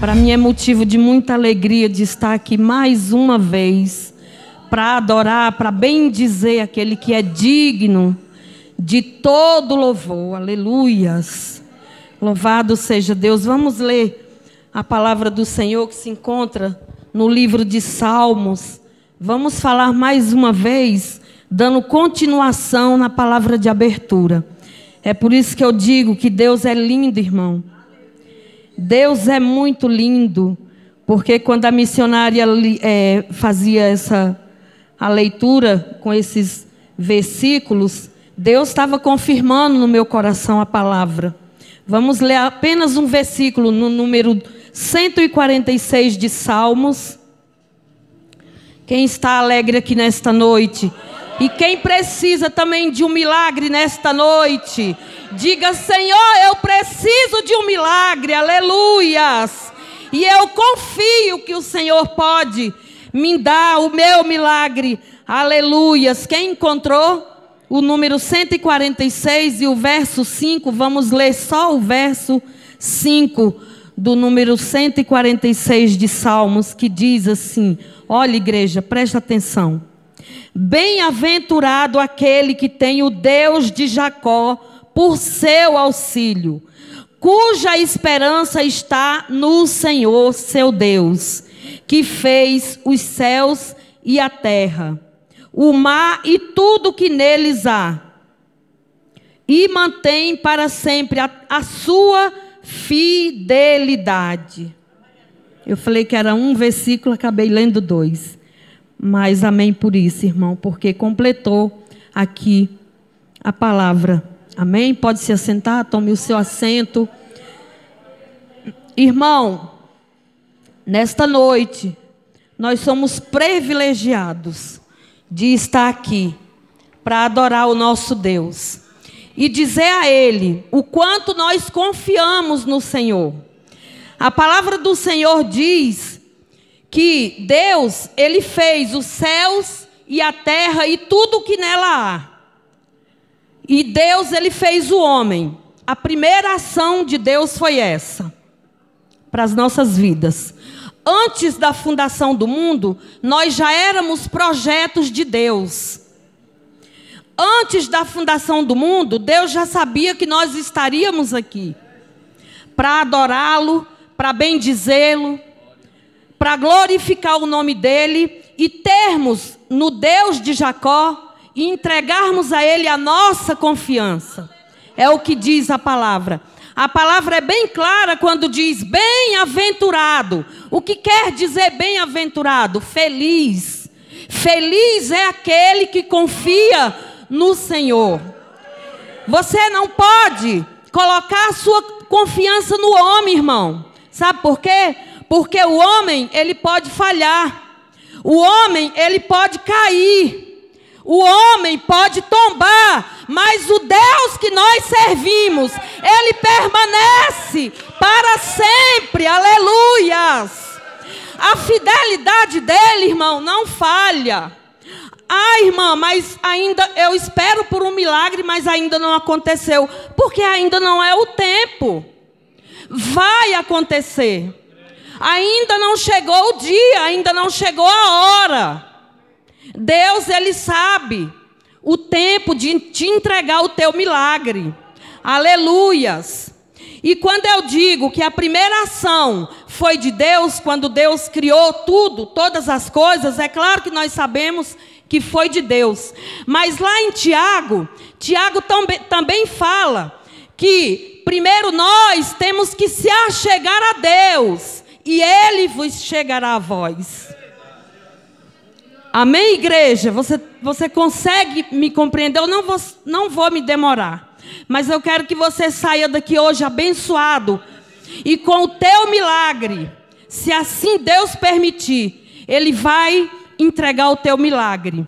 Para mim é motivo de muita alegria de estar aqui mais uma vez para adorar, para bendizer aquele que é digno de todo louvor. Aleluias. Louvado seja Deus. Vamos ler a palavra do Senhor que se encontra no livro de Salmos. Vamos falar mais uma vez, dando continuação na palavra de abertura. É por isso que eu digo que Deus é lindo, irmão. Deus é muito lindo, porque quando a missionária é, fazia essa a leitura com esses versículos, Deus estava confirmando no meu coração a palavra. Vamos ler apenas um versículo no número 146 de Salmos. Quem está alegre aqui nesta noite? E quem precisa também de um milagre nesta noite, diga: Senhor, eu preciso de um milagre, aleluias. E eu confio que o Senhor pode me dar o meu milagre, aleluias. Quem encontrou o número 146 e o verso 5, vamos ler só o verso 5 do número 146 de Salmos, que diz assim: Olha, igreja, presta atenção. Bem-aventurado aquele que tem o Deus de Jacó por seu auxílio, cuja esperança está no Senhor, seu Deus, que fez os céus e a terra, o mar e tudo que neles há, e mantém para sempre a, a sua fidelidade. Eu falei que era um versículo, acabei lendo dois. Mas amém por isso, irmão, porque completou aqui a palavra. Amém? Pode se assentar, tome o seu assento. Irmão, nesta noite, nós somos privilegiados de estar aqui para adorar o nosso Deus e dizer a Ele o quanto nós confiamos no Senhor. A palavra do Senhor diz que Deus, ele fez os céus e a terra e tudo o que nela há. E Deus, ele fez o homem. A primeira ação de Deus foi essa para as nossas vidas. Antes da fundação do mundo, nós já éramos projetos de Deus. Antes da fundação do mundo, Deus já sabia que nós estaríamos aqui para adorá-lo, para bendizê-lo, para glorificar o nome dele e termos no Deus de Jacó e entregarmos a ele a nossa confiança. É o que diz a palavra. A palavra é bem clara quando diz bem-aventurado. O que quer dizer bem-aventurado? Feliz. Feliz é aquele que confia no Senhor. Você não pode colocar a sua confiança no homem, irmão. Sabe por quê? Porque o homem, ele pode falhar. O homem, ele pode cair. O homem pode tombar, mas o Deus que nós servimos, ele permanece para sempre. Aleluias! A fidelidade dele, irmão, não falha. Ah, irmã, mas ainda eu espero por um milagre, mas ainda não aconteceu, porque ainda não é o tempo. Vai acontecer. Ainda não chegou o dia, ainda não chegou a hora. Deus, Ele sabe o tempo de te entregar o teu milagre. Aleluias. E quando eu digo que a primeira ação foi de Deus, quando Deus criou tudo, todas as coisas, é claro que nós sabemos que foi de Deus. Mas lá em Tiago, Tiago também, também fala que primeiro nós temos que se achegar a Deus e ele vos chegará a vós. Amém, igreja? Você, você consegue me compreender? Eu não vou, não vou me demorar. Mas eu quero que você saia daqui hoje abençoado. E com o teu milagre, se assim Deus permitir, Ele vai entregar o teu milagre.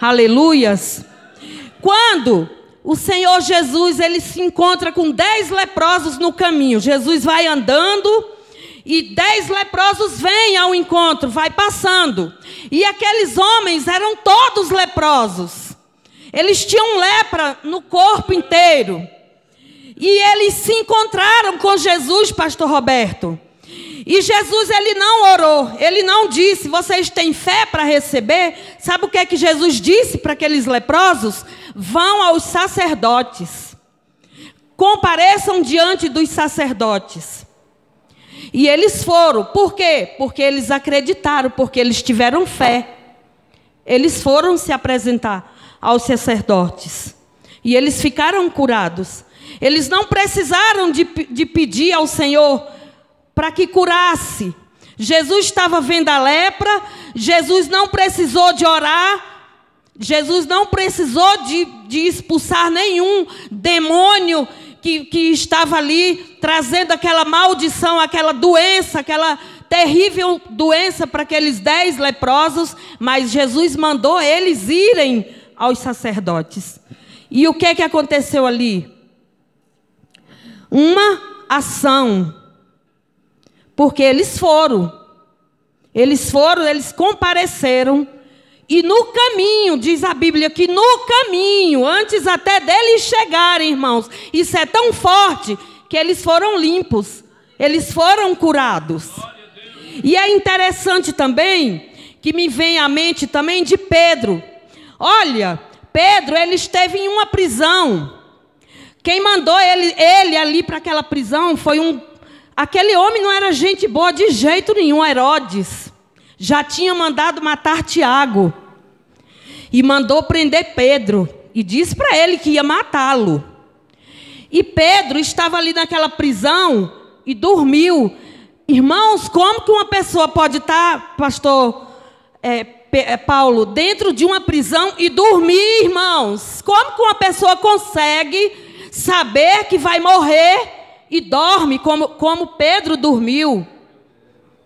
Aleluias. Quando o Senhor Jesus ele se encontra com dez leprosos no caminho, Jesus vai andando e dez leprosos vêm ao encontro, vai passando. E aqueles homens eram todos leprosos. Eles tinham lepra no corpo inteiro. E eles se encontraram com Jesus, pastor Roberto. E Jesus ele não orou, ele não disse: "Vocês têm fé para receber?" Sabe o que é que Jesus disse para aqueles leprosos? Vão aos sacerdotes. Compareçam diante dos sacerdotes. E eles foram. Por quê? Porque eles acreditaram, porque eles tiveram fé. Eles foram se apresentar aos sacerdotes. E eles ficaram curados. Eles não precisaram de, de pedir ao Senhor para que curasse. Jesus estava vendo a lepra, Jesus não precisou de orar, Jesus não precisou de, de expulsar nenhum demônio que, que estava ali trazendo aquela maldição, aquela doença, aquela terrível doença para aqueles dez leprosos, mas Jesus mandou eles irem aos sacerdotes. E o que é que aconteceu ali? Uma ação, porque eles foram, eles foram, eles compareceram e no caminho, diz a Bíblia, que no caminho, antes até deles chegarem, irmãos, isso é tão forte que eles foram limpos, eles foram curados. E é interessante também que me vem à mente também de Pedro. Olha, Pedro, ele esteve em uma prisão. Quem mandou ele, ele ali para aquela prisão foi um. Aquele homem não era gente boa de jeito nenhum, Herodes já tinha mandado matar Tiago e mandou prender Pedro e disse para ele que ia matá-lo. E Pedro estava ali naquela prisão e dormiu. Irmãos, como que uma pessoa pode estar, tá, pastor é, é, Paulo, dentro de uma prisão e dormir, irmãos? Como que uma pessoa consegue saber que vai morrer e dorme como, como Pedro dormiu?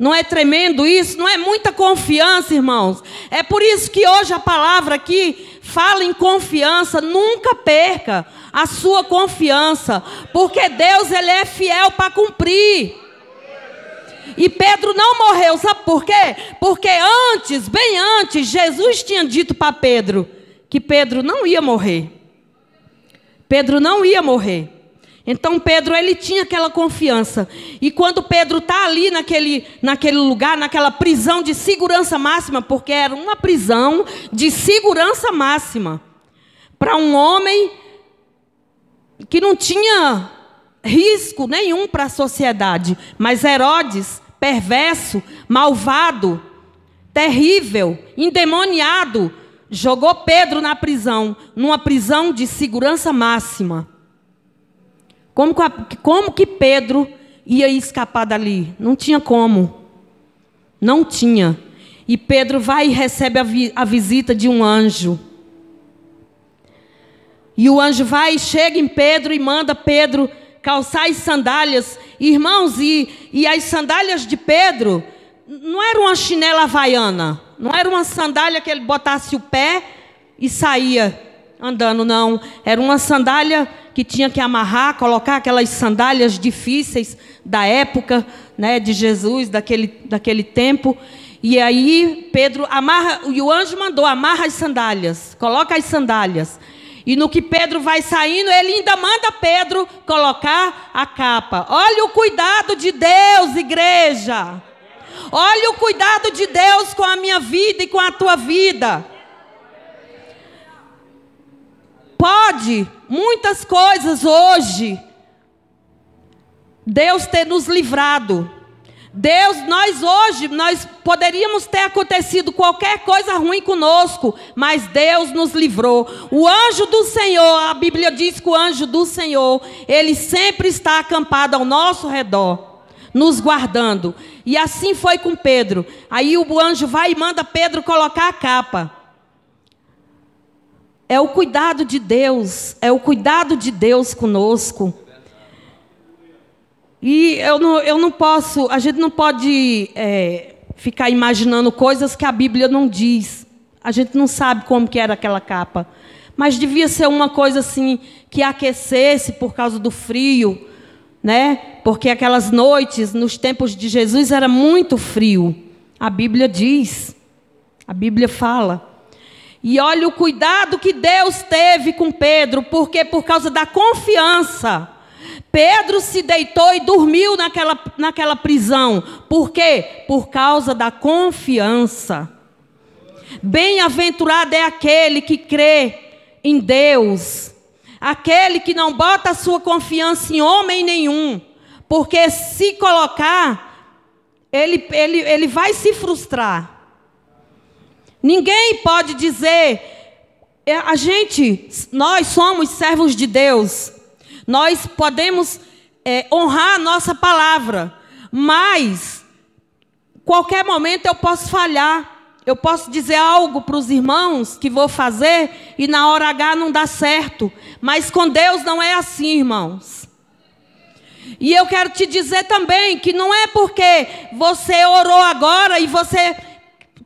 Não é tremendo isso? Não é muita confiança, irmãos? É por isso que hoje a palavra aqui fala em confiança. Nunca perca a sua confiança, porque Deus ele é fiel para cumprir. E Pedro não morreu, sabe por quê? Porque antes, bem antes, Jesus tinha dito para Pedro que Pedro não ia morrer. Pedro não ia morrer. Então Pedro, ele tinha aquela confiança. E quando Pedro está ali naquele, naquele lugar, naquela prisão de segurança máxima, porque era uma prisão de segurança máxima, para um homem que não tinha risco nenhum para a sociedade, mas Herodes, perverso, malvado, terrível, endemoniado, jogou Pedro na prisão, numa prisão de segurança máxima. Como que, como que Pedro ia escapar dali? Não tinha como. Não tinha. E Pedro vai e recebe a, vi, a visita de um anjo. E o anjo vai e chega em Pedro e manda Pedro calçar as sandálias. Irmãos, e, e as sandálias de Pedro não era uma chinela havaiana, não era uma sandália que ele botasse o pé e saía andando, não. Era uma sandália que tinha que amarrar, colocar aquelas sandálias difíceis da época, né, de Jesus, daquele, daquele tempo. E aí Pedro amarra, e o anjo mandou, amarra as sandálias, coloca as sandálias. E no que Pedro vai saindo, ele ainda manda Pedro colocar a capa. Olha o cuidado de Deus, igreja. Olha o cuidado de Deus com a minha vida e com a tua vida. pode muitas coisas hoje Deus ter nos livrado. Deus, nós hoje, nós poderíamos ter acontecido qualquer coisa ruim conosco, mas Deus nos livrou. O anjo do Senhor, a Bíblia diz que o anjo do Senhor, ele sempre está acampado ao nosso redor, nos guardando. E assim foi com Pedro. Aí o anjo vai e manda Pedro colocar a capa. É o cuidado de Deus, é o cuidado de Deus conosco. E eu não, eu não posso, a gente não pode é, ficar imaginando coisas que a Bíblia não diz. A gente não sabe como que era aquela capa. Mas devia ser uma coisa assim que aquecesse por causa do frio, né? Porque aquelas noites, nos tempos de Jesus, era muito frio. A Bíblia diz, a Bíblia fala. E olha o cuidado que Deus teve com Pedro, porque por causa da confiança, Pedro se deitou e dormiu naquela, naquela prisão. Por quê? Por causa da confiança. Bem-aventurado é aquele que crê em Deus, aquele que não bota a sua confiança em homem nenhum, porque se colocar, ele, ele, ele vai se frustrar. Ninguém pode dizer, é, a gente, nós somos servos de Deus, nós podemos é, honrar a nossa palavra, mas qualquer momento eu posso falhar. Eu posso dizer algo para os irmãos que vou fazer e na hora H não dá certo. Mas com Deus não é assim, irmãos. E eu quero te dizer também que não é porque você orou agora e você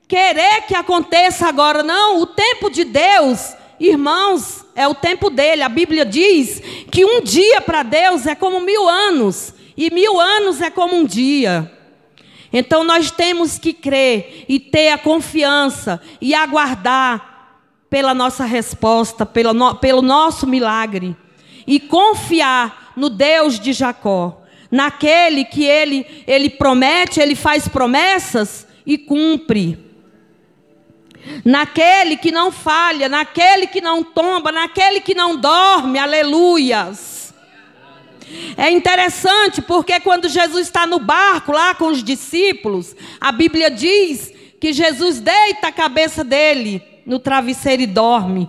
querer que aconteça agora, não. O tempo de Deus, irmãos, é o tempo dele. A Bíblia diz que um dia para Deus é como mil anos, e mil anos é como um dia. Então nós temos que crer e ter a confiança e aguardar pela nossa resposta, no, pelo nosso milagre. E confiar no Deus de Jacó, naquele que ele, ele promete, ele faz promessas e cumpre naquele que não falha, naquele que não tomba, naquele que não dorme, aleluias. É interessante porque quando Jesus está no barco lá com os discípulos, a Bíblia diz que Jesus deita a cabeça dele no travesseiro e dorme.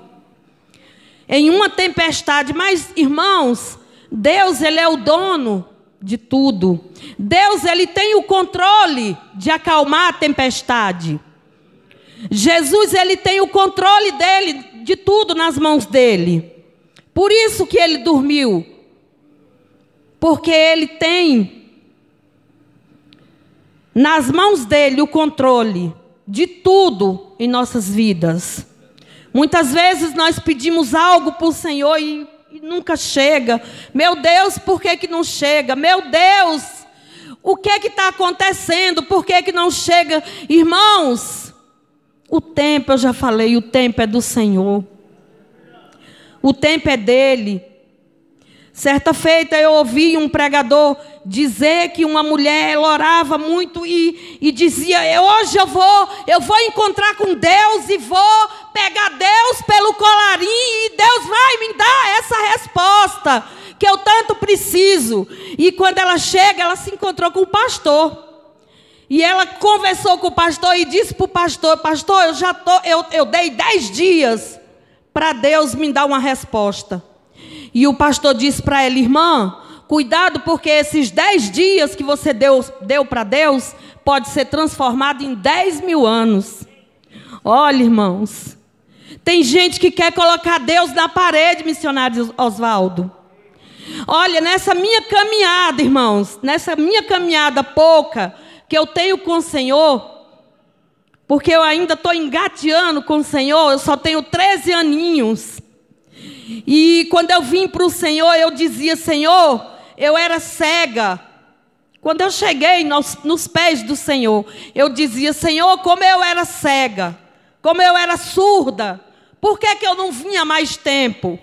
Em uma tempestade, mas irmãos, Deus ele é o dono de tudo. Deus ele tem o controle de acalmar a tempestade. Jesus ele tem o controle dele, de tudo nas mãos dele. Por isso que ele dormiu. Porque ele tem nas mãos dele o controle de tudo em nossas vidas. Muitas vezes nós pedimos algo para o Senhor e, e, nunca chega. Meu Deus, por que, que não chega? Meu Deus, o que é que está acontecendo? Por que, que não chega? Irmãos, o tempo, eu já falei, o tempo é do Senhor. O tempo é dele. Certa feita eu ouvi um pregador dizer que uma mulher ela orava muito e, e dizia: Hoje eu vou, eu vou encontrar com Deus e vou pegar Deus pelo colarinho e Deus vai me dar essa resposta que eu tanto preciso. E quando ela chega, ela se encontrou com o pastor. E ela conversou com o pastor e disse para o pastor: Pastor, eu já tô, eu, eu dei dez dias para Deus me dar uma resposta. E o pastor disse para ela: Irmã, cuidado, porque esses dez dias que você deu, deu para Deus pode ser transformado em dez mil anos. Olha, irmãos, tem gente que quer colocar Deus na parede, missionário Oswaldo. Olha, nessa minha caminhada, irmãos, nessa minha caminhada pouca que eu tenho com o Senhor, porque eu ainda estou engateando com o Senhor, eu só tenho 13 aninhos. E quando eu vim para o Senhor, eu dizia: Senhor, eu era cega. Quando eu cheguei nos, nos pés do Senhor, eu dizia: Senhor, como eu era cega, como eu era surda, por que, que eu não vinha mais tempo?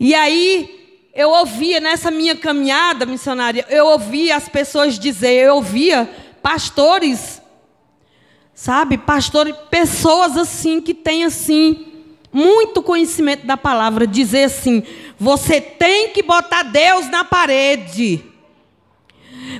E aí eu ouvia nessa minha caminhada missionária, eu ouvia as pessoas dizer, eu ouvia pastores, sabe, pastores, pessoas assim que têm assim muito conhecimento da palavra, dizer assim: você tem que botar Deus na parede.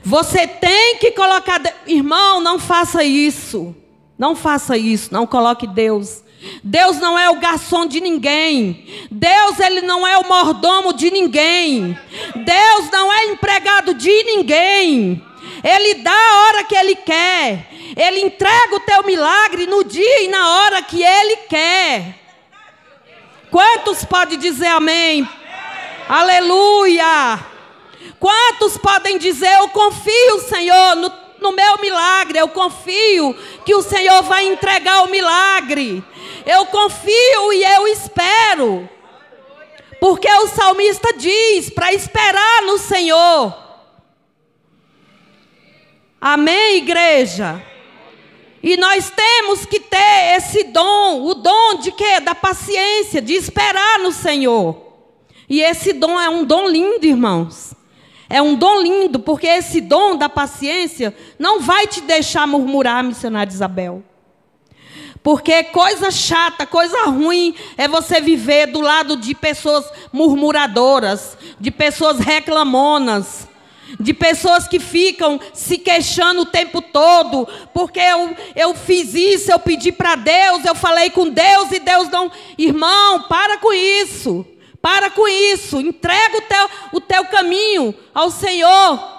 Você tem que colocar, irmão, não faça isso. Não faça isso, não coloque Deus. Deus não é o garçom de ninguém. Deus ele não é o mordomo de ninguém. Deus não é empregado de ninguém. Ele dá a hora que ele quer. Ele entrega o teu milagre no dia e na hora que ele quer. Quantos pode dizer amém? amém. Aleluia! Quantos podem dizer eu confio, Senhor, no no meu milagre. Eu confio que o Senhor vai entregar o milagre. Eu confio e eu espero. Porque o salmista diz para esperar no Senhor. Amém, igreja? E nós temos que ter esse dom, o dom de quê? Da paciência, de esperar no Senhor. E esse dom é um dom lindo, irmãos. É um dom lindo, porque esse dom da paciência não vai te deixar murmurar, missionária Isabel. Porque coisa chata, coisa ruim é você viver do lado de pessoas murmuradoras, de pessoas reclamonas, de pessoas que ficam se queixando o tempo todo, porque eu, eu fiz isso, eu pedi para Deus, eu falei com Deus e Deus não. Irmão, para com isso. Para com isso. Entrega o teu, o teu caminho ao Senhor.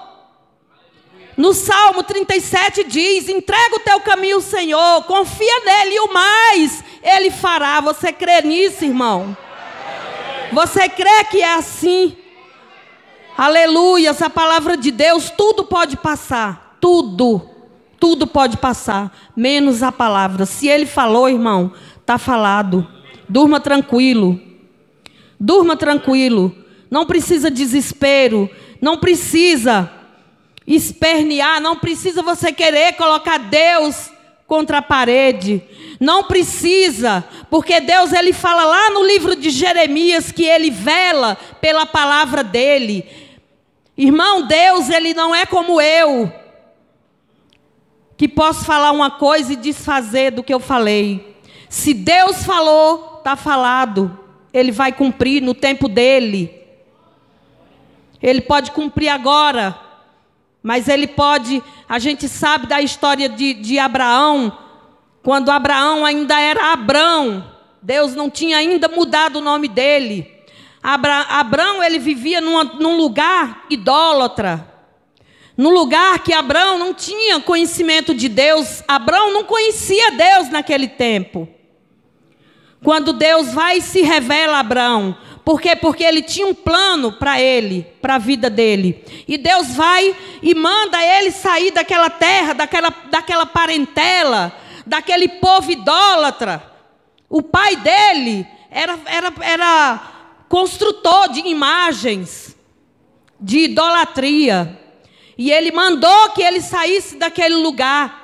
No Salmo 37 diz: entrega o teu caminho ao Senhor, confia nele e o mais ele fará. Você crê nisso, irmão? Você crê que é assim? Aleluia, essa palavra de Deus, tudo pode passar, tudo, tudo pode passar, menos a palavra. Se ele falou, irmão, tá falado. Durma tranquilo. Durma tranquilo. Não precisa desespero. Não precisa espernear. Não precisa você querer colocar Deus contra a parede. Não precisa, porque Deus ele fala lá no livro de Jeremias que ele vela pela palavra dele. Irmão, Deus ele não é como eu, que posso falar uma coisa e desfazer do que eu falei. Se Deus falou, tá falado ele vai cumprir no tempo dele. Ele pode cumprir agora, mas ele pode. A gente sabe da história de, de Abraão, quando Abraão ainda era Abrão, Deus não tinha ainda mudado o nome dele. Abra, Abrão ele vivia numa, num lugar idólatra, num lugar que Abraão não tinha conhecimento de Deus. Abrão não conhecia Deus naquele tempo. Quando Deus vai e se revela a Abraão. Por quê? Porque ele tinha um plano para ele, para a vida dele. E Deus vai e manda ele sair daquela terra, daquela, daquela parentela, daquele povo idólatra. O pai dele era, era, era construtor de imagens, de idolatria. E ele mandou que ele saísse daquele lugar.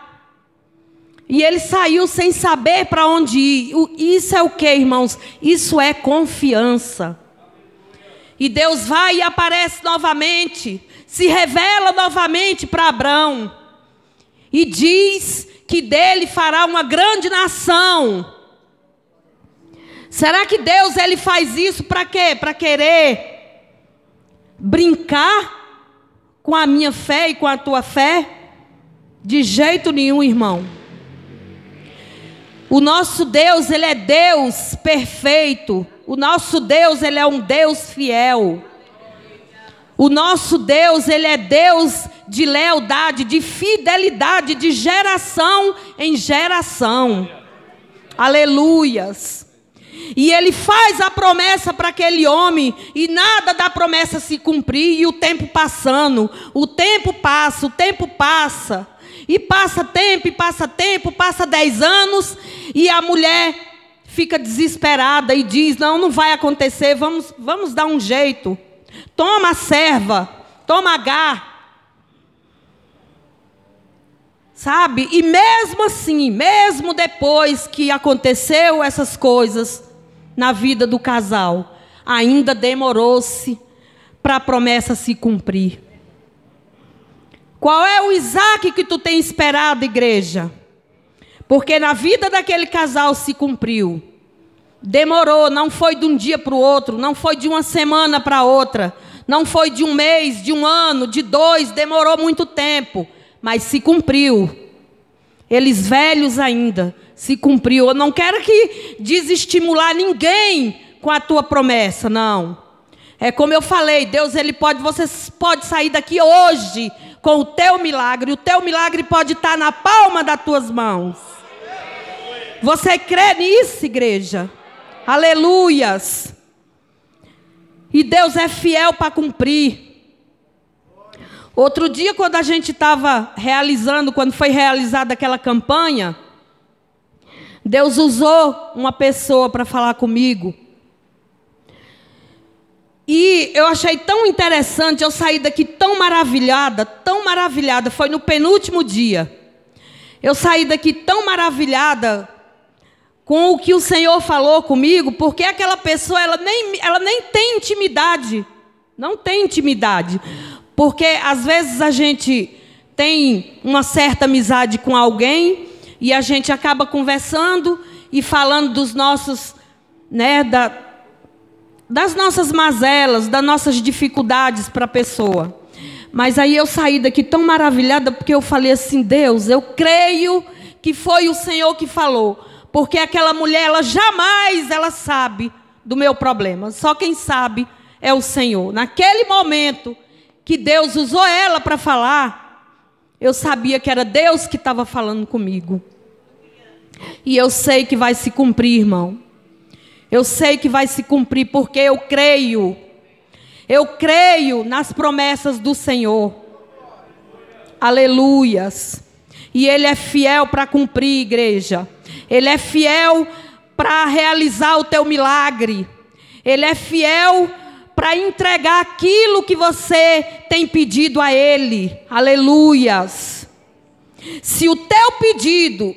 E ele saiu sem saber para onde ir. Isso é o que, irmãos? Isso é confiança. E Deus vai e aparece novamente, se revela novamente para Abraão e diz que dele fará uma grande nação. Será que Deus ele faz isso para quê? Para querer brincar com a minha fé e com a tua fé? De jeito nenhum, irmão. O nosso Deus, ele é Deus perfeito. O nosso Deus, ele é um Deus fiel. O nosso Deus, ele é Deus de lealdade, de fidelidade, de geração em geração. Aleluias. E ele faz a promessa para aquele homem, e nada da promessa se cumprir, e o tempo passando, o tempo passa, o tempo passa. E passa tempo, e passa tempo, passa dez anos, e a mulher fica desesperada e diz: Não, não vai acontecer, vamos, vamos dar um jeito. Toma a serva, toma H. Sabe? E mesmo assim, mesmo depois que aconteceu essas coisas na vida do casal, ainda demorou-se para a promessa se cumprir. Qual é o Isaac que tu tem esperado, igreja? Porque na vida daquele casal se cumpriu. Demorou, não foi de um dia para o outro, não foi de uma semana para outra, não foi de um mês, de um ano, de dois, demorou muito tempo, mas se cumpriu. Eles velhos ainda, se cumpriu. Eu não quero que desestimular ninguém com a tua promessa, não. É como eu falei, Deus ele pode, você pode sair daqui hoje com o teu milagre. O teu milagre pode estar tá na palma das tuas mãos. Você crê nisso, igreja? Aleluias. E Deus é fiel para cumprir. Outro dia, quando a gente estava realizando, quando foi realizada aquela campanha, Deus usou uma pessoa para falar comigo. E eu achei tão interessante, eu saí daqui tão maravilhada, tão maravilhada, foi no penúltimo dia. Eu saí daqui tão maravilhada com o que o Senhor falou comigo, porque aquela pessoa, ela nem, ela nem tem intimidade. Não tem intimidade. Porque às vezes a gente tem uma certa amizade com alguém e a gente acaba conversando e falando dos nossos, né, da, das nossas mazelas, das nossas dificuldades para a pessoa. Mas aí eu saí daqui tão maravilhada porque eu falei assim: Deus, eu creio que foi o Senhor que falou, porque aquela mulher, ela jamais ela sabe do meu problema. Só quem sabe é o Senhor. Naquele momento que Deus usou ela para falar, eu sabia que era Deus que estava falando comigo. E eu sei que vai se cumprir, irmão. Eu sei que vai se cumprir porque eu creio. Eu creio nas promessas do Senhor. Aleluias. E Ele é fiel para cumprir, igreja. Ele é fiel para realizar o teu milagre. Ele é fiel para entregar aquilo que você tem pedido a Ele. Aleluias. Se o teu pedido,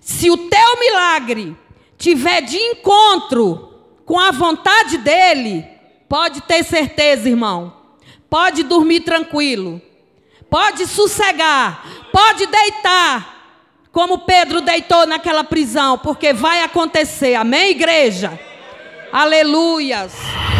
se o teu milagre tiver de encontro com a vontade dele, pode ter certeza, irmão. Pode dormir tranquilo. Pode sossegar, pode deitar, como Pedro deitou naquela prisão, porque vai acontecer. Amém, igreja? Aleluias.